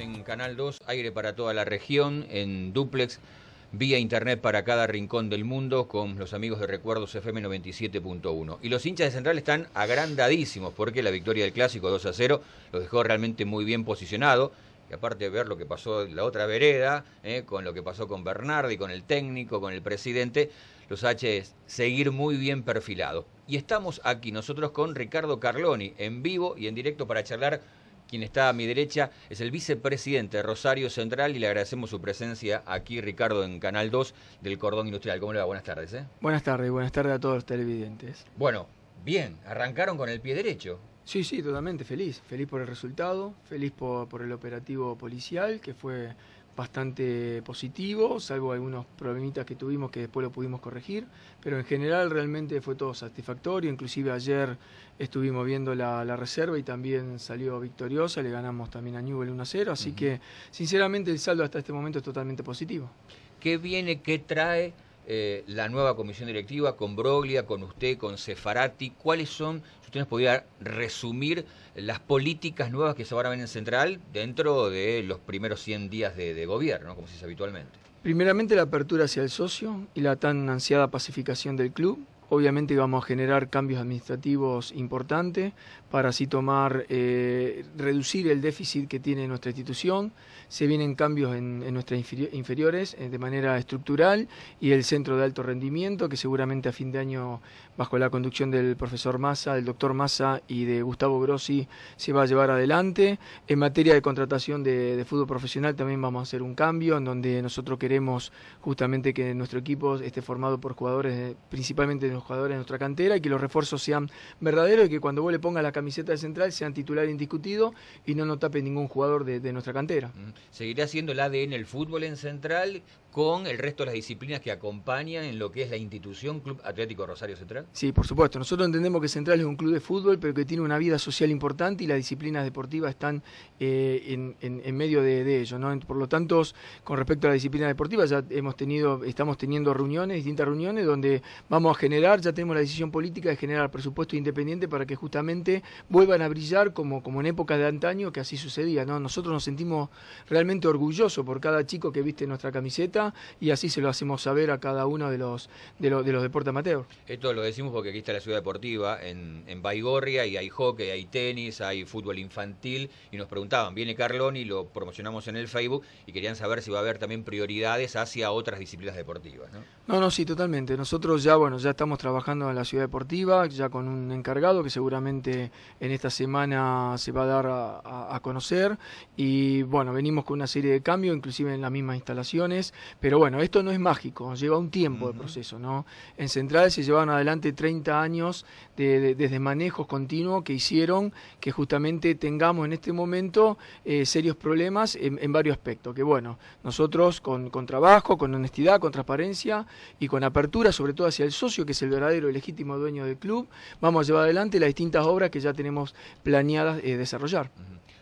en Canal 2, aire para toda la región, en duplex, vía internet para cada rincón del mundo, con los amigos de Recuerdos FM 97.1. Y los hinchas de Central están agrandadísimos, porque la victoria del Clásico 2 a 0 los dejó realmente muy bien posicionado. Y aparte de ver lo que pasó en la otra vereda, eh, con lo que pasó con Bernardi, con el técnico, con el presidente, los H es seguir muy bien perfilados. Y estamos aquí nosotros con Ricardo Carloni, en vivo y en directo para charlar quien está a mi derecha es el vicepresidente Rosario Central y le agradecemos su presencia aquí, Ricardo, en Canal 2 del Cordón Industrial. ¿Cómo le va? Buenas tardes. ¿eh? Buenas tardes, y buenas tardes a todos los televidentes. Bueno, bien, arrancaron con el pie derecho. Sí, sí, totalmente feliz. Feliz por el resultado, feliz por el operativo policial que fue bastante positivo, salvo algunos problemitas que tuvimos que después lo pudimos corregir, pero en general realmente fue todo satisfactorio, inclusive ayer estuvimos viendo la, reserva y también salió victoriosa, le ganamos también a Newell 1-0, así que sinceramente el saldo hasta este momento es totalmente positivo. ¿Qué viene, qué trae? Eh, la nueva comisión directiva, con Broglia, con usted, con Sefarati, ¿cuáles son, si usted nos resumir, las políticas nuevas que se van a en Central dentro de los primeros 100 días de, de gobierno, como se dice habitualmente? Primeramente la apertura hacia el socio y la tan ansiada pacificación del club obviamente vamos a generar cambios administrativos importantes para así tomar, eh, reducir el déficit que tiene nuestra institución. Se vienen cambios en, nuestras inferiores eh, de manera estructural y el centro de alto rendimiento que seguramente a fin de año, bajo la conducción del profesor Massa, del doctor Massa y de Gustavo Grossi, se va a llevar adelante. En materia de contratación de, fútbol profesional también vamos a hacer un cambio en donde nosotros queremos justamente que nuestro equipo esté formado por jugadores principalmente de jugadores de nuestra cantera y que los refuerzos sean verdaderos y que cuando vos le pongas la camiseta de central sean titular indiscutido y no nos tape ningún jugador de, nuestra cantera. Mm. Seguirá siendo el ADN el fútbol en central con el resto de las disciplinas que acompañan en lo que es la institución Club Atlético Rosario Central? Sí, por supuesto. Nosotros entendemos que Central es un club de fútbol, pero que tiene una vida social importante y las disciplinas deportivas están eh, en, medio de, ello. Por lo tanto, con respecto a la disciplina deportiva, ya hemos tenido, estamos teniendo reuniones, distintas reuniones, donde vamos a generar ya tenemos la decisión política de generar presupuesto independiente para que justamente vuelvan a brillar como, como en épocas de antaño, que así sucedía. ¿no? Nosotros nos sentimos realmente orgullosos por cada chico que viste nuestra camiseta y así se lo hacemos saber a cada uno de los, de, los, deportes amateur. Esto lo decimos porque aquí está la ciudad deportiva, en, en Baigorria y hay hockey, hay tenis, hay fútbol infantil y nos preguntaban, viene Carloni, lo promocionamos en el Facebook y querían saber si va a haber también prioridades hacia otras disciplinas deportivas. No, no, no sí, totalmente. Nosotros ya, bueno, ya estamos trabajando en la ciudad deportiva, ya con un encargado que seguramente en esta semana se va a dar a, conocer. Y bueno, venimos con una serie de cambios, inclusive en las mismas instalaciones. Pero bueno, esto no es mágico, lleva un tiempo de proceso. ¿no? En Central se llevaron adelante 30 años de, desde manejos continuos que hicieron que justamente tengamos en este momento eh, serios problemas en, varios aspectos. Que bueno, nosotros con, con trabajo, con honestidad, con transparencia y con apertura, sobre todo hacia el socio que el verdadero y legítimo dueño del club, vamos a llevar adelante las distintas obras que ya tenemos planeadas eh, desarrollar.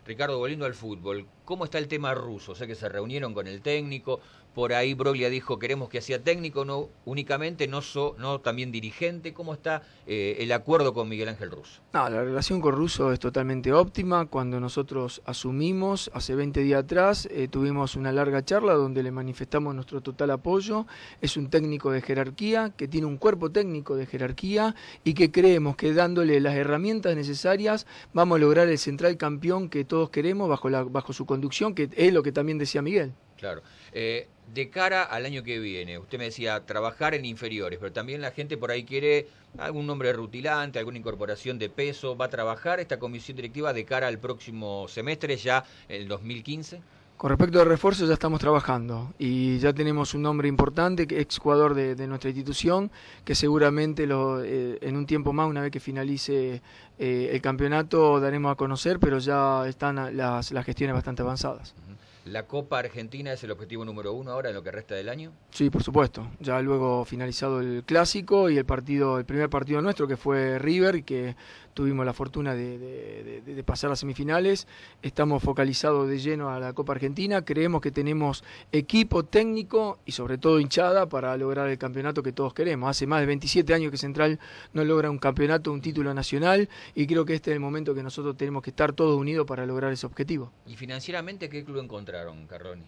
Ricardo, volviendo al fútbol, ¿cómo está el tema ruso? Sé que se reunieron con el técnico, por ahí Broglia dijo, queremos que sea técnico, no únicamente, no, so, no también dirigente. ¿Cómo está eh, el acuerdo con Miguel Ángel Russo? la relación con Russo es totalmente óptima. Cuando nosotros asumimos, hace 20 días atrás, eh, tuvimos una larga charla donde le manifestamos nuestro total apoyo. Es un técnico de jerarquía, que tiene un cuerpo técnico de jerarquía y que creemos que dándole las herramientas necesarias vamos a lograr el central campeón que todos queremos bajo su conducción, que es lo que también decía Miguel. Claro. Eh, de cara al año que viene, usted me decía trabajar en inferiores, pero también la gente por ahí quiere algún nombre rutilante, alguna incorporación de peso. ¿Va a trabajar esta comisión directiva de cara al próximo semestre, ya el 2015? Con respecto al refuerzo, ya estamos trabajando y ya tenemos un nombre importante, ex jugador de, nuestra institución, que seguramente eh, en un tiempo más, una vez que finalice eh, el campeonato, daremos a conocer, pero ya están las gestiones bastante avanzadas. ¿La Copa Argentina es el objetivo número uno ahora en lo que resta del año? Sí, por supuesto. Ya luego finalizado el clásico y el partido, el primer partido nuestro que fue River, que tuvimos la fortuna de, pasar a semifinales. Estamos focalizados de lleno a la Copa Argentina. Creemos que tenemos equipo técnico y sobre todo hinchada para lograr el campeonato que todos queremos. Hace más de 27 años que Central no logra un campeonato, un título nacional y creo que este es el momento que nosotros tenemos que estar todos unidos para lograr ese objetivo. ¿Y financieramente qué club Carroni?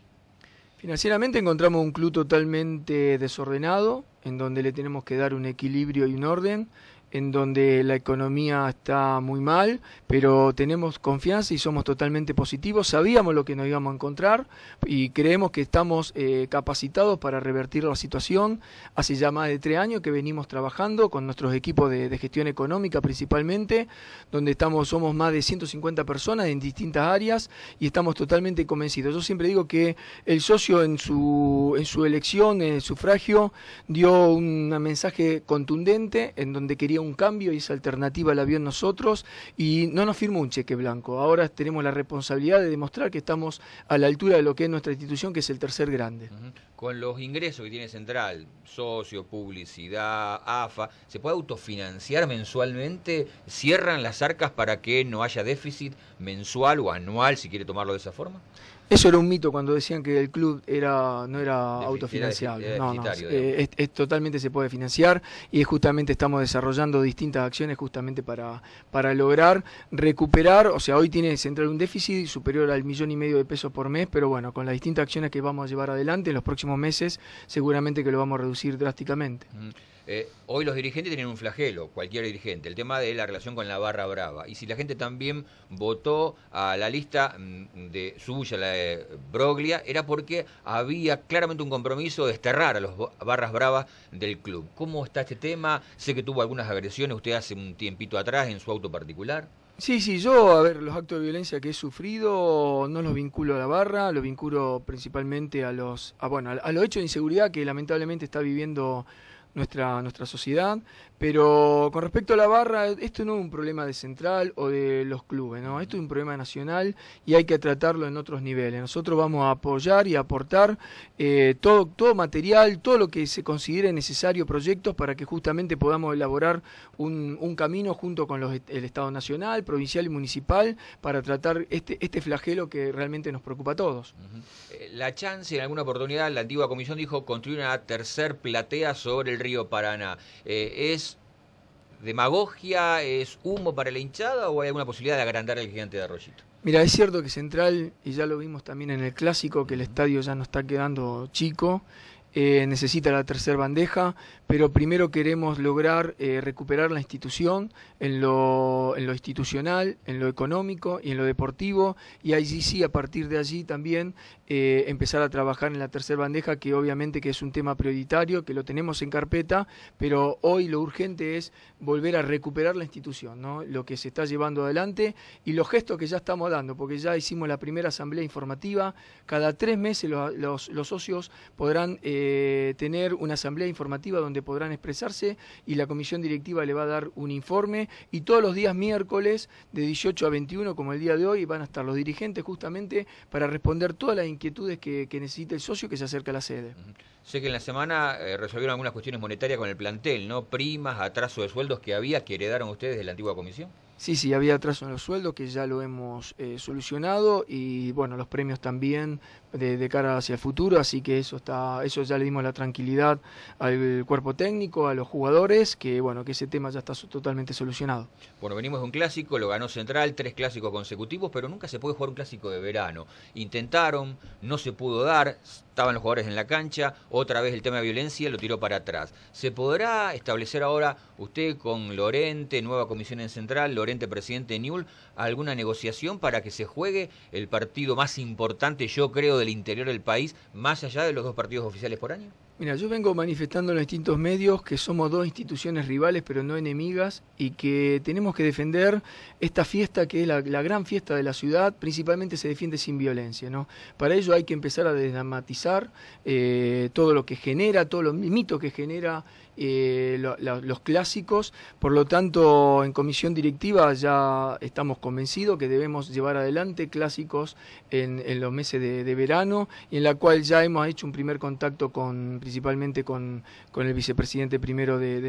Financieramente encontramos un club totalmente desordenado, en donde le tenemos que dar un equilibrio y un orden, en donde la economía está muy mal, pero tenemos confianza y somos totalmente positivos, sabíamos lo que nos íbamos a encontrar y creemos que estamos eh, capacitados para revertir la situación. Hace ya más de tres años que venimos trabajando con nuestros equipos de, gestión económica principalmente, donde estamos, somos más de 150 personas en distintas áreas y estamos totalmente convencidos. Yo siempre digo que el socio en su, en su elección, en sufragio, dio un mensaje contundente en donde quería un cambio y esa alternativa la vio en nosotros y no nos firmó un cheque blanco. Ahora tenemos la responsabilidad de demostrar que estamos a la altura de lo que es nuestra institución, que es el tercer grande. Con los ingresos que tiene Central, socio, publicidad, AFA, ¿se puede autofinanciar mensualmente? ¿Cierran las arcas para que no haya déficit mensual o anual, si quiere tomarlo de esa forma? Eso era un mito cuando decían que el club era no era autofinanciable. no, no, eh, es, totalmente se puede financiar y justamente estamos desarrollando distintas acciones justamente para, para lograr recuperar, o sea, hoy tiene Central un déficit superior al millón y medio de pesos por mes, pero bueno, con las distintas acciones que vamos a llevar adelante en los próximos meses, seguramente que lo vamos a reducir drásticamente. Mm. Eh, hoy los dirigentes tienen un flagelo, cualquier dirigente, el tema de la relación con la barra brava. Y si la gente también votó a la lista mm, de suya, la de Broglia, era porque había claramente un compromiso de desterrar a los barras bravas del club. ¿Cómo está este tema? Sé que tuvo algunas agresiones usted hace un tiempito atrás en su auto particular. Sí, sí, yo, a ver, los actos de violencia que he sufrido no los vinculo a la barra, los vinculo principalmente a los, a, bueno, a los hechos de inseguridad que lamentablemente está viviendo nuestra, nuestra sociedad. Pero con respecto a la barra, esto no es un problema de Central o de los clubes, ¿no? Esto es un problema nacional y hay que tratarlo en otros niveles. Nosotros vamos a apoyar y aportar eh, todo, todo material, todo lo que se considere necesario, proyectos para que justamente podamos elaborar un, un camino junto con los, el Estado Nacional, provincial y municipal para tratar este, este flagelo que realmente nos preocupa a todos. Eh, la chance, en alguna oportunidad, la antigua comisión dijo construir una tercer platea sobre el río Paraná. Eh, ¿Es demagogia, es humo para la hinchada o hay alguna posibilidad de agrandar el gigante de Arroyito? Mira, es cierto que Central, y ya lo vimos también en el clásico, que el estadio ya no está quedando chico eh, necesita la tercera bandeja, pero primero queremos lograr eh, recuperar la institución en lo, institucional, en lo económico y en lo deportivo, y allí sí, a partir de allí también eh, empezar a trabajar en la tercera bandeja, que obviamente que es un tema prioritario, que lo tenemos en carpeta, pero hoy lo urgente es volver a recuperar la institución, lo que se está llevando adelante y los gestos que ya estamos dando, porque ya hicimos la primera asamblea informativa, cada tres meses los, socios podrán... Eh, tener una asamblea informativa donde podrán expresarse y la comisión directiva le va a dar un informe y todos los días miércoles de 18 a 21, como el día de hoy, van a estar los dirigentes justamente para responder todas las inquietudes que, que necesita el socio que se acerca a la sede. Sé que en la semana eh, resolvieron algunas cuestiones monetarias con el plantel, ¿no? Primas, atraso de sueldos que había que heredaron ustedes de la antigua comisión. Sí, sí, había atraso en los sueldos que ya lo hemos eh, solucionado y bueno, los premios también de, cara hacia el futuro, así que eso está, eso ya le dimos la tranquilidad al cuerpo técnico, a los jugadores, que bueno, que ese tema ya está totalmente solucionado. Bueno, venimos de un clásico, lo ganó Central, tres clásicos consecutivos, pero nunca se puede jugar un clásico de verano. Intentaron, no se pudo dar, estaban los jugadores en la cancha, otra vez el tema de violencia lo tiró para atrás. ¿Se podrá establecer ahora usted con Lorente, nueva comisión en Central, Lorente presidente alguna negociación para que se juegue el partido más importante, yo creo, del interior del país, más allá de los dos partidos oficiales por año? Mira, yo vengo manifestando en los distintos medios que somos dos instituciones rivales pero no enemigas y que tenemos que defender esta fiesta que es la, gran fiesta de la ciudad, principalmente se defiende sin violencia. ¿no? Para ello hay que empezar a desdramatizar eh, todo lo que genera, todo los mitos que genera eh, los clásicos. Por lo tanto, en comisión directiva ya estamos convencidos que debemos llevar adelante clásicos en, los meses de, verano y en la cual ya hemos hecho un primer contacto con principalmente con, con el vicepresidente primero de, de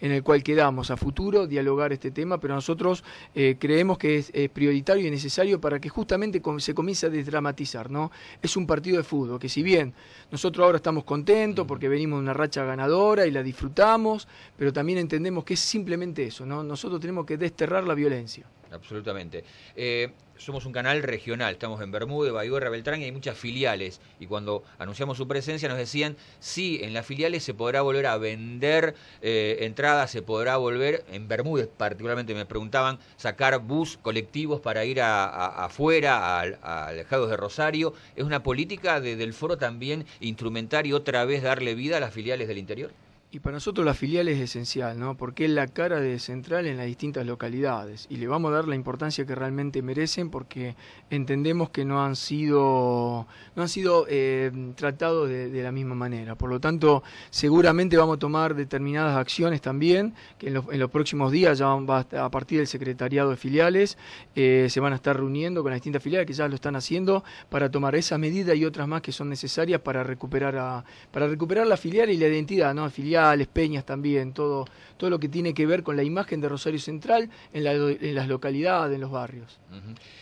en el cual quedamos a futuro dialogar este tema, pero nosotros eh, creemos que es, prioritario y necesario para que justamente se comience a desdramatizar, ¿no? Es un partido de fútbol, que si bien nosotros ahora estamos contentos porque venimos de una racha ganadora, la disfrutamos, pero también entendemos que es simplemente eso, ¿no? Nosotros tenemos que desterrar la violencia. Absolutamente. Eh, somos un canal regional, estamos en Bermúdez, Baigorra, Beltrán y hay muchas filiales. Y cuando anunciamos su presencia nos decían, sí, en las filiales se podrá volver a vender eh, entradas, se podrá volver, en Bermúdez particularmente me preguntaban, sacar bus colectivos para ir afuera, a, alejados de Rosario. ¿Es una política del foro también instrumentar y otra vez darle vida a las filiales del interior? Y para nosotros la filial es esencial, ¿no? Porque es la cara de Central en las distintas localidades y le vamos a dar la importancia que realmente merecen porque entendemos que no han sido, no han sido eh, tratados de, la misma manera. Por lo tanto, seguramente vamos a tomar determinadas acciones también, que en los, próximos días, ya va a, partir del secretariado de filiales, eh, se van a estar reuniendo con las distintas filiales que ya lo están haciendo para tomar esa medida y otras más que son necesarias para recuperar, para recuperar la filial y la identidad, ¿no? Filial Peñas también, todo, todo lo que tiene que ver con la imagen de Rosario Central en, la, las localidades, en los barrios.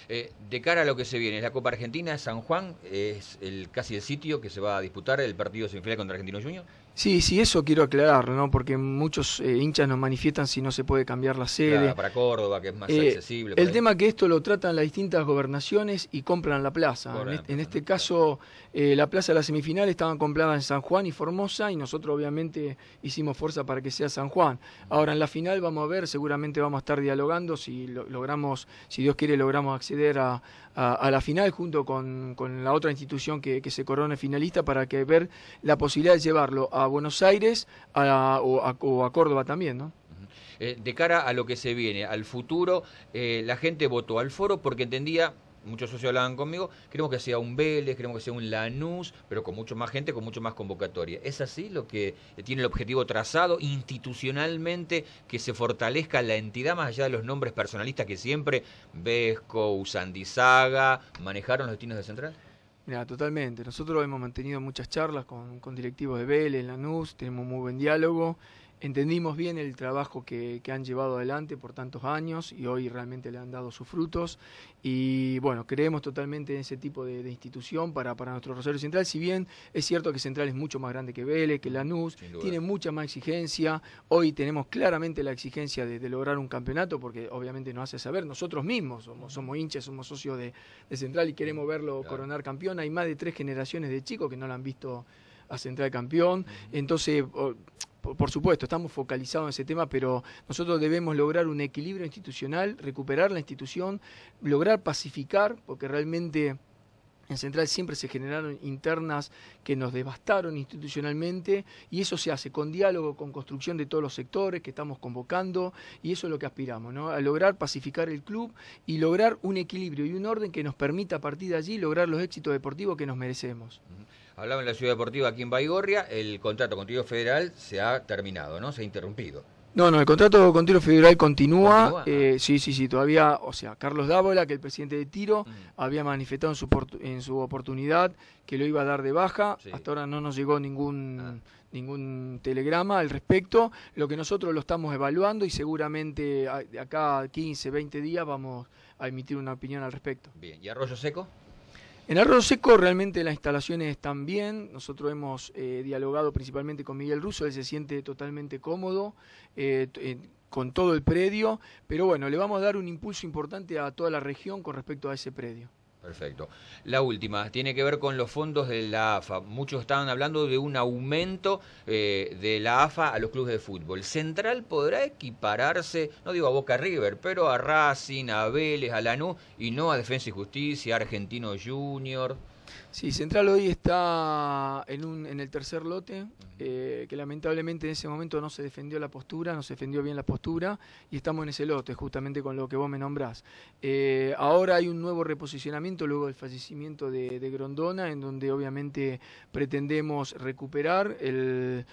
Eh, de cara a lo que se viene, la Copa Argentina, San Juan, es el, casi el sitio que se va a disputar el partido semifinal contra Argentino Junior. Sí, sí, eso quiero aclarar, ¿no? Porque muchos eh, hinchas nos manifiestan si no se puede cambiar la sede. para Córdoba, que es más eh, accesible. El tema es que esto lo tratan las distintas gobernaciones y compran la plaza. en, este caso, eh, la plaza de la semifinal estaba comprada en San Juan y Formosa y nosotros obviamente hicimos fuerza para que sea San Juan. Ahora en la final vamos a ver, seguramente vamos a estar dialogando si logramos, si Dios quiere, logramos acceder a, la final junto con, la otra institución que, se corone finalista para que ver la posibilidad de llevarlo a a Buenos Aires o, a, Córdoba también, ¿no? Eh, de cara a lo que se viene, al futuro, eh, la gente votó al foro porque entendía muchos socios hablaban conmigo, queremos que sea un Vélez, queremos que sea un Lanús, pero con mucho más gente, con mucho más convocatoria. ¿Es así lo que tiene el objetivo trazado institucionalmente, que se fortalezca la entidad más allá de los nombres personalistas que siempre Vesco, Usandizaga, manejaron los destinos de Central? Mira, totalmente. Nosotros hemos mantenido muchas charlas con, con directivos de en la NUS, tenemos muy buen diálogo Entendimos bien el trabajo que, han llevado adelante por tantos años y hoy realmente le han dado sus frutos. Y bueno, creemos totalmente en ese tipo de, institución para, nuestro Rosario Central. Si bien es cierto que Central es mucho más grande que Vélez, que mm, Lanús, tiene mucha más exigencia. Hoy tenemos claramente la exigencia de, lograr un campeonato porque obviamente nos hace saber nosotros mismos, somos, hinchas, somos socios de, Central y queremos mm, verlo coronar campeón. Hay más de tres generaciones de chicos que no lo han visto a Central campeón. Entonces por supuesto, estamos focalizados en ese tema, pero nosotros debemos lograr un equilibrio institucional, recuperar la institución, lograr pacificar, porque realmente... En Central siempre se generaron internas que nos devastaron institucionalmente y eso se hace con diálogo, con construcción de todos los sectores que estamos convocando y eso es lo que aspiramos, ¿no? a lograr pacificar el club y lograr un equilibrio y un orden que nos permita a partir de allí lograr los éxitos deportivos que nos merecemos. Hablaba en la Ciudad Deportiva aquí en Baigorria, el contrato con Tiro Federal se ha terminado, ¿no? Se ha interrumpido. No, no, el contrato con Tiro Federal continúa. Eh, ah. sí, sí, sí, todavía, o sea, Carlos Dávola, que el presidente de Tiro, mm. había manifestado en su, oportunidad que lo iba a dar de baja. Hasta ahora no nos llegó ah. ningún, telegrama al respecto. Lo que nosotros lo estamos evaluando y seguramente acá 15, 20 días vamos a emitir una opinión al respecto. Bien, ¿y Arroyo Seco? En Arroyo Seco realmente las instalaciones están bien, nosotros hemos eh, dialogado principalmente con Miguel Russo, él se siente totalmente cómodo eh, eh, con todo el predio, pero bueno, le vamos a dar un impulso importante a toda la región con respecto a ese predio. Perfecto. La última, tiene que ver con los fondos de la AFA. Muchos estaban hablando de un aumento eh, de la AFA a los clubes de fútbol. ¿Central podrá equipararse, no digo a Boca River, pero a Racing, a Vélez, a Lanús y no a Defensa y Justicia, a Argentino Junior? Sí, Central hoy está en, un, en el tercer lote, eh, que lamentablemente en ese momento no se defendió la postura, no se defendió bien la postura, y estamos en ese lote, justamente con lo que vos me nombrás. Eh, ahora hay un nuevo reposicionamiento luego del fallecimiento de, Grondona, en donde obviamente pretendemos recuperar el,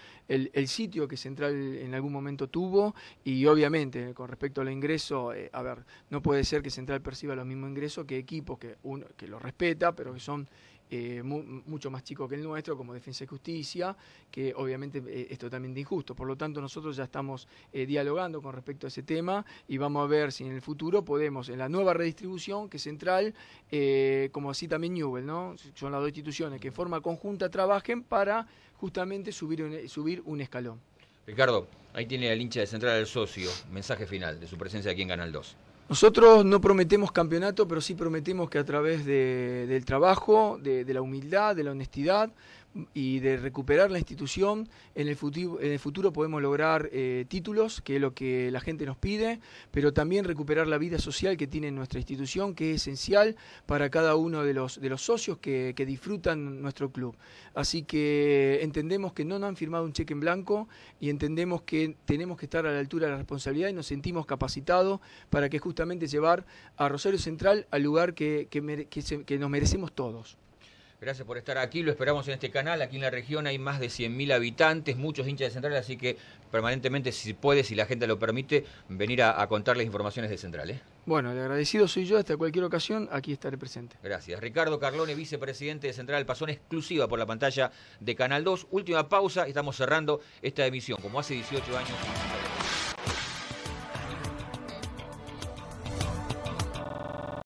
sitio que Central en algún momento tuvo, y obviamente con respecto al ingreso, eh, a ver, no puede ser que Central perciba los mismos ingresos que equipos que, uno, que lo respeta, pero que son eh, mucho más chico que el nuestro, como Defensa y Justicia, que obviamente esto eh, también es totalmente injusto. Por lo tanto, nosotros ya estamos eh, dialogando con respecto a ese tema y vamos a ver si en el futuro podemos, en la nueva redistribución, que es central, como así también Newell, ¿no? son las dos instituciones que en forma conjunta trabajen para justamente subir un, subir un escalón. Ricardo, ahí tiene la hincha de Central el socio. Mensaje final de su presencia aquí en Canal 2. Nosotros no prometemos campeonato, pero sí prometemos que a través del trabajo, de la humildad, de la honestidad, y de recuperar la institución, en el futuro, podemos lograr eh, títulos, que es lo que la gente nos pide, pero también recuperar la vida social que tiene nuestra institución, que es esencial para cada uno de los, de los socios que, disfrutan nuestro club. Así que entendemos que no nos han firmado un cheque en blanco y entendemos que tenemos que estar a la altura de la responsabilidad y nos sentimos capacitados para que justamente llevar a Rosario Central al lugar que, nos merecemos todos. Gracias por estar aquí, lo esperamos en este canal. Aquí en la región hay más de 100.000 habitantes, muchos hinchas de Central, así que permanentemente, si puede, si la gente lo permite, venir a, contarles informaciones de Central. ¿eh? Bueno, el agradecido soy yo, hasta cualquier ocasión, aquí estaré presente. Gracias. Ricardo Carlone, vicepresidente de Central, pasó en exclusiva por la pantalla de Canal 2. Última pausa, estamos cerrando esta emisión, como hace 18 años.